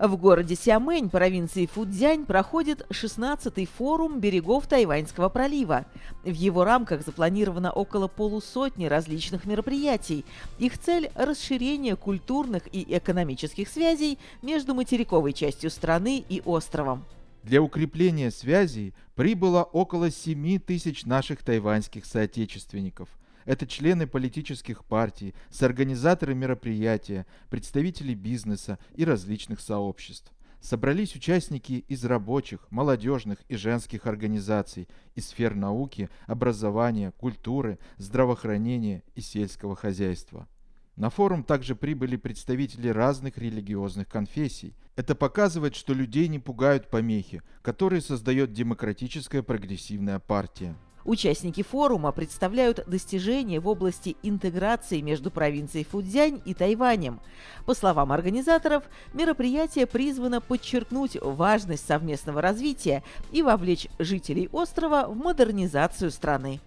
В городе Сиамэнь, провинции Фудзянь, проходит 16-й форум берегов Тайваньского пролива. В его рамках запланировано около полусотни различных мероприятий. Их цель – расширение культурных и экономических связей между материковой частью страны и островом. Для укрепления связей прибыло около 7 тысяч наших тайваньских соотечественников – это члены политических партий, соорганизаторы мероприятия, представители бизнеса и различных сообществ. Собрались участники из рабочих, молодежных и женских организаций, из сфер науки, образования, культуры, здравоохранения и сельского хозяйства. На форум также прибыли представители разных религиозных конфессий. Это показывает, что людей не пугают помехи, которые создает демократическая прогрессивная партия. Участники форума представляют достижения в области интеграции между провинцией Фудзянь и Тайванем. По словам организаторов, мероприятие призвано подчеркнуть важность совместного развития и вовлечь жителей острова в модернизацию страны.